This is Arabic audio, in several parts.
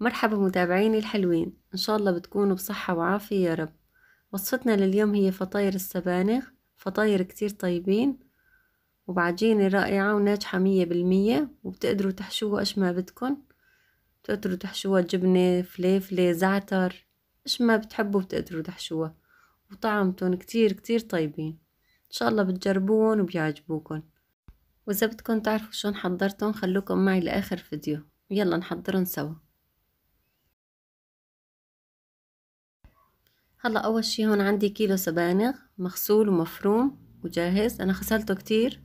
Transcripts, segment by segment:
مرحبا متابعيني الحلوين إن شاء الله بتكونوا بصحة وعافية يا رب وصفتنا لليوم هي فطاير السبانخ فطاير كتير طيبين وبعجينة رائعة وناجحة مية بالمية وبتقدروا تحشوها إيش ما بدكن بتقدروا تحشوها جبنة فليفلة زعتر إيش ما بتحبوا بتقدروا تحشوها وطعمتن كتير كتير طيبين إن شاء الله بتجربوهم وبيعجبوكن وإذا بدكن تعرفوا شلون حضرتن خلوكن معي لآخر فيديو يلا نحضرن سوا هلا اول شي هون عندي كيلو سبانخ مغسول ومفروم وجاهز انا غسلته كتير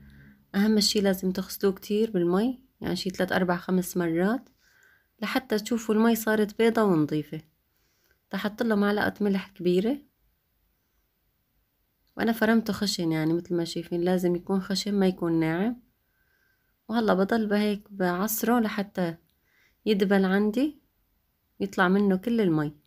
اهم شي لازم تغسلوه كتير بالمي يعني شي تلات اربع خمس مرات لحتى تشوفوا المي صارت بيضة ونظيفة تحط له معلقة ملح كبيرة وانا فرمته خشن يعني مثل ما شايفين لازم يكون خشن ما يكون ناعم وهلا بضل بهيك بعصره لحتى يدبل عندي يطلع منه كل المي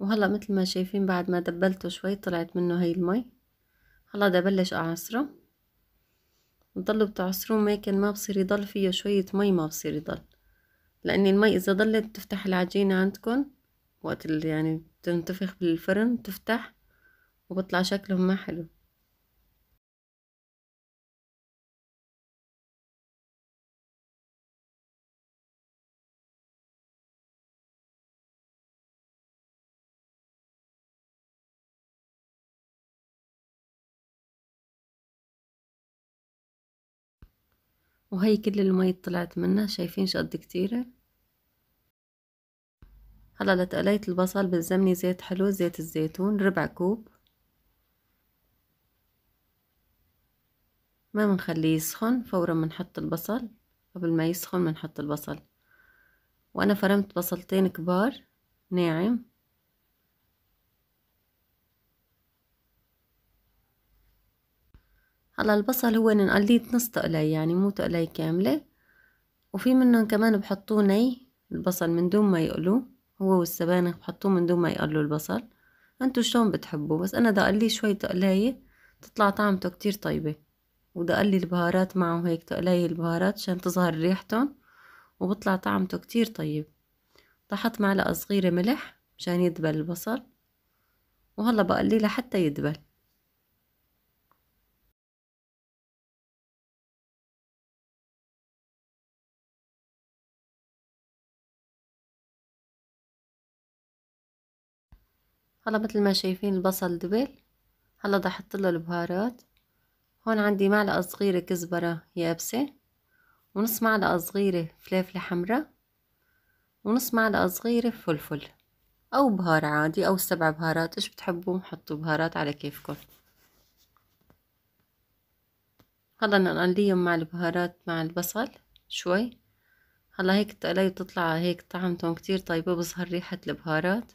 وهلا مثل ما شايفين بعد ما دبلته شوي طلعت منه هاي المي هلا بدي ابلش اعصره بتضلوا بتعصروه ماكن ما بصير يضل فيه شوية مي ما بصير يضل لأن المي إذا ضلت بتفتح العجينة عندكم وقت اللي يعني بتنتفخ بالفرن بتفتح وبطلع شكلهم ما حلو وهي كل المي طلعت منها شايفين شقد كتيرة هلا لتقليت البصل بالزمني زيت حلو زيت الزيتون ربع كوب ما بنخليه يسخن فورا بنحط البصل قبل ما يسخن بنحط البصل وانا فرمت بصلتين كبار ناعم هلا البصل هو نقليه نص تقلي يعني مو تقلي كاملة وفي منهم كمان بحطوه ني البصل من دون ما يقلوه هو والسبانخ بحطوه من دون ما يقلوا البصل انتو شلون بتحبوه بس انا دقليه شوي تقلاية تطلع طعمته كتير طيبة ودقلي البهارات معه هيك تقلاية البهارات عشان تظهر ريحتهم وبطلع طعمته كتير طيب طحت معلقة صغيرة ملح مشان يدبل البصل وهلا بقليه لحتى يدبل هلا مثل ما شايفين البصل دبل هلا بدي احط له البهارات هون عندي معلقه صغيره كزبره يابسه ونص معلقه صغيره فلفله حمراء ونص معلقه صغيره فلفل او بهار عادي او سبع بهارات ايش بتحبوا حطوا بهارات على كيفكم هلا نقليهم مع البهارات مع البصل شوي هلا هيك التقلية بتطلع هيك طعمتهم كتير طيبة بظهر ريحة البهارات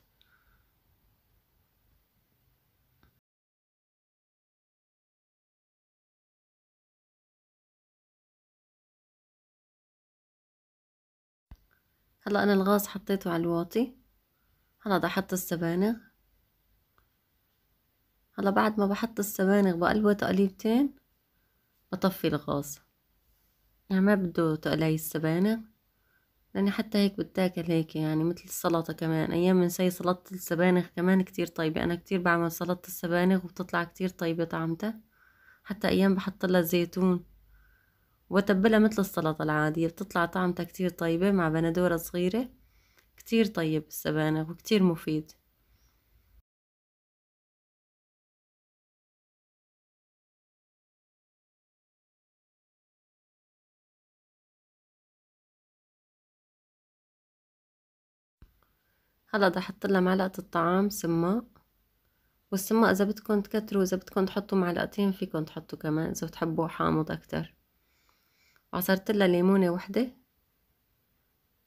هلا انا الغاز حطيته على الواطي هلا بدي احط السبانخ هلا بعد ما بحط السبانخ بقلبه تقليبتين بطفي الغاز يعني ما بده تقلي السبانخ لأن حتى هيك بتاكل هيك يعني مثل السلطة كمان أيام بنسوي سلطة السبانخ كمان كتير طيبة أنا كتير بعمل سلطة السبانخ وبتطلع كتير طيبة طعمتها حتى أيام بحط لها زيتون وتبلها مثل السلطة العادية بتطلع طعمتها كتير طيبة مع بندورة صغيرة كتير طيب السبانخ وكتير مفيد هلا بدي احط لها معلقه الطعام سماء والسماء اذا بدكم تكتروا اذا بدكم تحطوا معلقتين فيكم تحطوا كمان اذا بتحبوا حامض اكتر عصرت لها ليمونة وحدة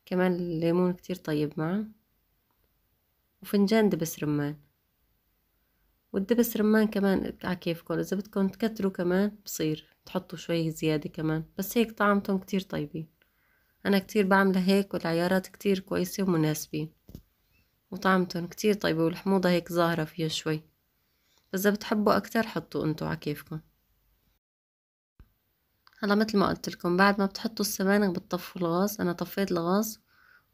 كمان الليمون كتير طيب معه وفنجان دبس رمان والدبس رمان كمان على كيفكم اذا بدكم تكتروا كمان بصير تحطوا شوي زيادة كمان بس هيك طعمتهم كتير طيبين انا كتير بعملها هيك والعيارات كتير كويسة ومناسبين وطعمتهم كتير طيبة والحموضة هيك ظاهرة فيها شوي إذا بتحبوا أكتر حطوا أنتوا على كيفكم هلا مثل ما قلت لكم بعد ما بتحطوا السبانخ بتطفوا الغاز انا طفيت الغاز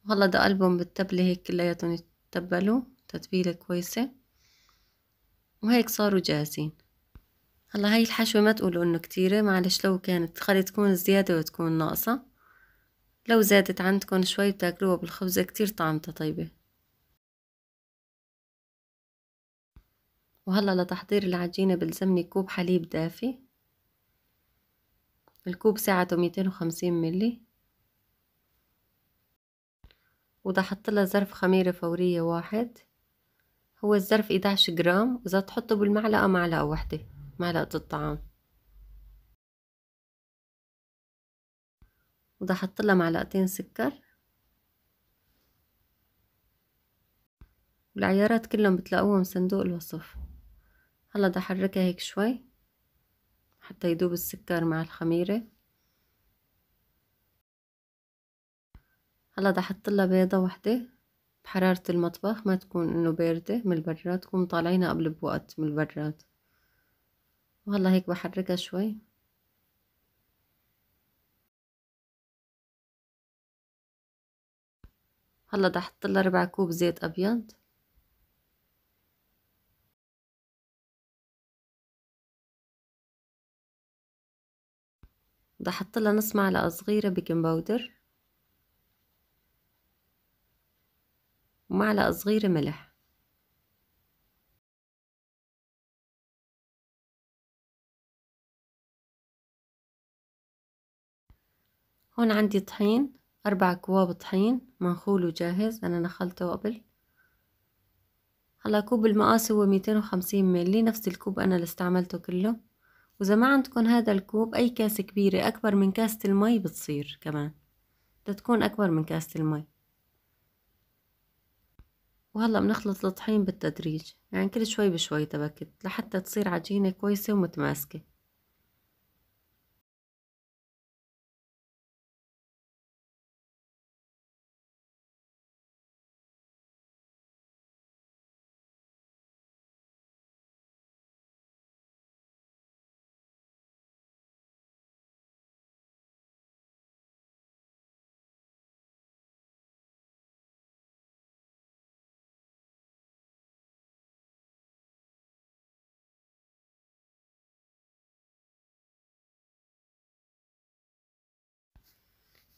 وهلا بدي قلبهم بالتبله هيك كلياتهم يتبلوا تتبيله كويسه وهيك صاروا جاهزين هلا هاي الحشوه ما تقولوا انه كتيره معلش لو كانت خلي تكون زياده وتكون ناقصه لو زادت عندكم شوي بتاكلوها بالخبزه كتير طعمتها طيبه وهلا لتحضير العجينه بلزمني كوب حليب دافي الكوب ساعته ميتين وخمسين ملي وده حطلها ظرف خميرة فورية واحد هو الظرف 11 جرام إذا تحطه بالمعلقة معلقة واحدة معلقة الطعام وده حطلها معلقتين سكر والعيارات كلهم بتلاقوهم صندوق الوصف هلا ده حركها هيك شوي حتى يذوب السكر مع الخميرة هلا بدي احط لها بيضة وحدة بحرارة المطبخ ما تكون انه باردة من البراد تكون طالعينها قبل بوقت من البراد وهلا هيك بحركها شوي هلا بدي احط لها ربع كوب زيت ابيض بحط لها نص معلقة صغيرة بيكنج باودر ومعلقة صغيرة ملح هون عندي طحين أربع كواب طحين منخول وجاهز أنا نخلته قبل هلا كوب المقاس هو ميتين وخمسين ملي نفس الكوب أنا اللي استعملته كله وإذا ما عندكم هذا الكوب أي كاسة كبيرة أكبر من كاسة المي بتصير كمان تتكون أكبر من كاسة المي وهلأ بنخلط الطحين بالتدريج يعني كل شوي بشوي تبكت لحتى تصير عجينة كويسة ومتماسكة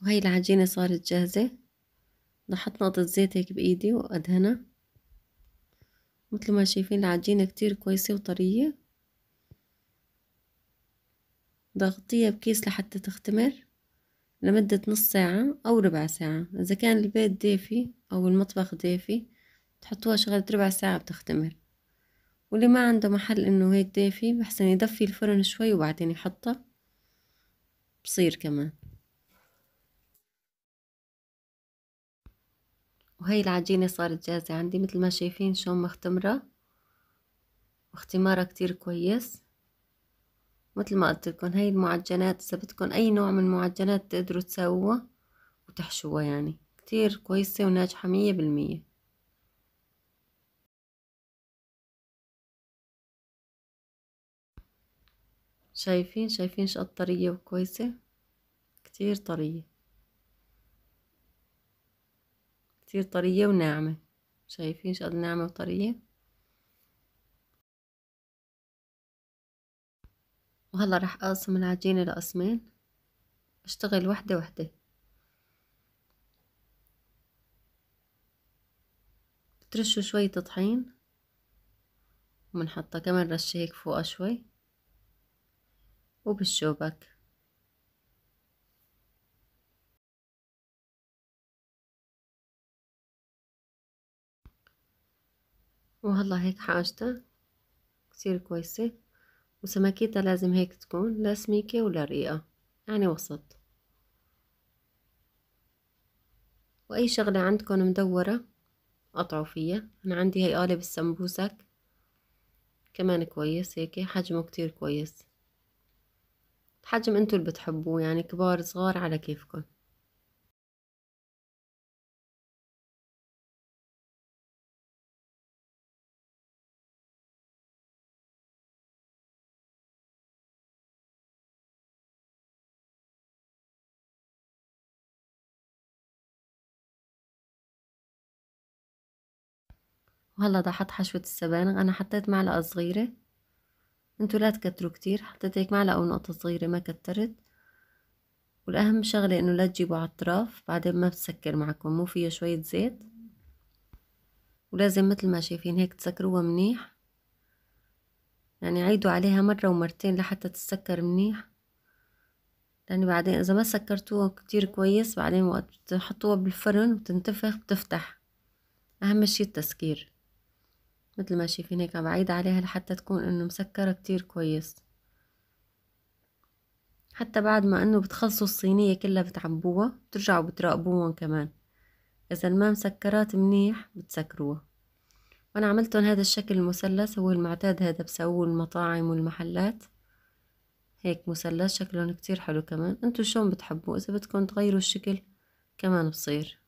وهي العجينة صارت جاهزة نحط نقطة زيت هيك بإيدي وأدهنها مثل ما شايفين العجينة كتير كويسة وطرية ضغطيها بكيس لحتى تختمر لمدة نص ساعة أو ربع ساعة إذا كان البيت دافي أو المطبخ دافي تحطوها شغلة ربع ساعة بتختمر واللي ما عنده محل إنه هيك دافي بحسن يدفي الفرن شوي وبعدين يحطها بصير كمان وهي العجينة صارت جاهزة عندي مثل ما شايفين شلون مختمرة واختمارها كتير كويس مثل ما قلت لكم هاي المعجنات اذا بدكم اي نوع من المعجنات تقدروا تسووها وتحشوها يعني كتير كويسة وناجحة مية بالمية شايفين شايفين شقد طرية وكويسة كتير طرية كتير طرية وناعمة شايفين شقد ناعمة وطرية وهلا رح اقسم العجينة لقسمين اشتغل وحدة وحدة بترشوا شوية طحين وبنحطها كمان رشة هيك فوقها شوي وبالشوبك وهلا هيك حاجته كتير كويسة وسمكتها لازم هيك تكون لا سميكة ولا رقيقة يعني وسط وأي شغلة عندكم مدورة قطعوا فيها أنا عندي هي قالب السمبوسك كمان كويس هيك حجمه كتير كويس حجم انتو اللي بتحبوه يعني كبار صغار على كيفكم وهلا احط حشوة السبانخ أنا حطيت معلقة صغيرة انتو لا تكتروا كتير حطيت هيك معلقة ونقطة صغيرة ما كترت والأهم شغلة إنه لا تجيبوا على الطراف بعدين ما بتسكر معكم مو فيها شوية زيت ولازم مثل ما شايفين هيك تسكروها منيح يعني عيدوا عليها مرة ومرتين لحتى تتسكر منيح لأني بعدين إذا ما سكرتوها كتير كويس بعدين وقت بتحطوها بالفرن وتنتفخ بتفتح أهم شي التسكير مثل ما شايفين هيك بعيد عليها لحتى تكون انه مسكرة كتير كويس حتى بعد ما انه بتخلصوا الصينية كلها بتعبوها بترجعوا بتراقبوهم كمان اذا ما مسكرات منيح بتسكروها وانا عملتهم هذا الشكل المثلث هو المعتاد هذا بسووه المطاعم والمحلات هيك مثلث شكلهم كتير حلو كمان انتو شلون بتحبوا اذا بدكم تغيروا الشكل كمان بصير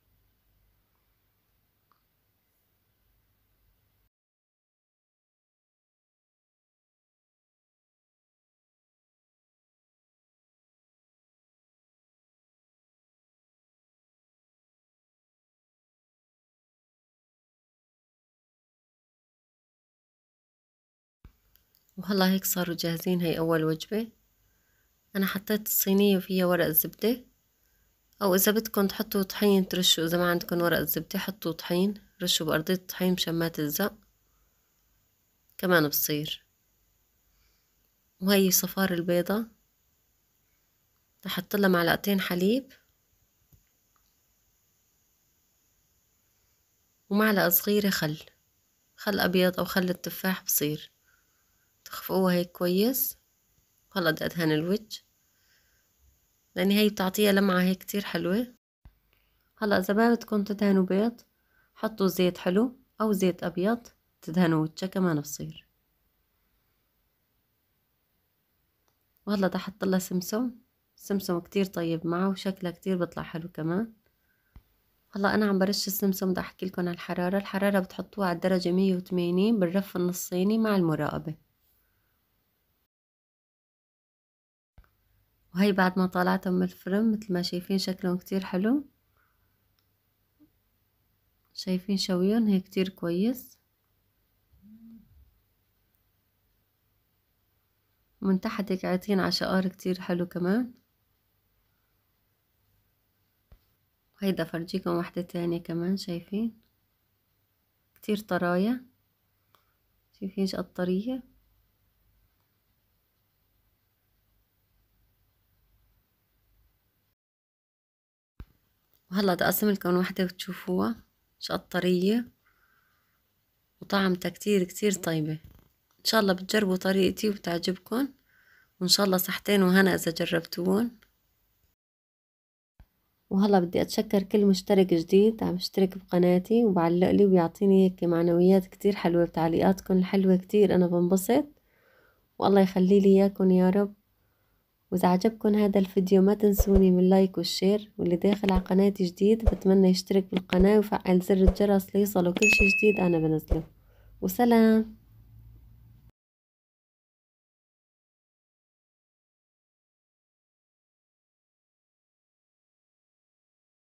وهلا هيك صاروا جاهزين هي أول وجبة أنا حطيت الصينية وفيها ورق زبدة أو إذا بدكن تحطوا طحين ترشوا إذا ما عندكن ورق زبدة حطوا طحين رشوا بأرضية الطحين مشان ما تلزق كمان بصير وهي صفار البيضة رح لها معلقتين حليب ومعلقة صغيرة خل خل أبيض أو خل التفاح بصير تخفقوها هيك كويس وهلا بدي ادهن الوجه لان هي بتعطيها لمعة هيك كتير حلوة هلا اذا ما بدكم تدهنوا بيض حطوا زيت حلو او زيت ابيض تدهنوا وجهها كمان بصير وهلا بدي احط لها سمسم السمسم كتير طيب معه وشكلها كتير بيطلع حلو كمان هلا انا عم برش السمسم بدي احكي لكم على الحراره الحراره بتحطوها على الدرجه 180 بالرف النصيني مع المراقبه وهي بعد ما طلعتهم من الفرن مثل ما شايفين شكلهم كتير حلو شايفين شويهم هي كتير كويس ومن تحت هيك عاطين عشقار كتير حلو كمان هيدا فرجيكم واحدة تانية كمان شايفين كتير طراية شايفين قطرية وهلا تقسم لكم وحده وتشوفوها شطرية وطعمتها كتير كتير طيبه ان شاء الله بتجربوا طريقتي وبتعجبكم وان شاء الله صحتين وهنا اذا جربتون وهلا بدي اتشكر كل مشترك جديد عم يشترك بقناتي وبعلق لي وبيعطيني هيك معنويات كتير حلوه بتعليقاتكم الحلوه كتير انا بنبسط والله يخلي لي اياكم يا رب واذا عجبكم هذا الفيديو ما تنسوني من اللايك والشير واللي داخل على قناتي جديد بتمنى يشترك بالقناة وفعل زر الجرس ليصلوا كل شي جديد انا بنزله وسلام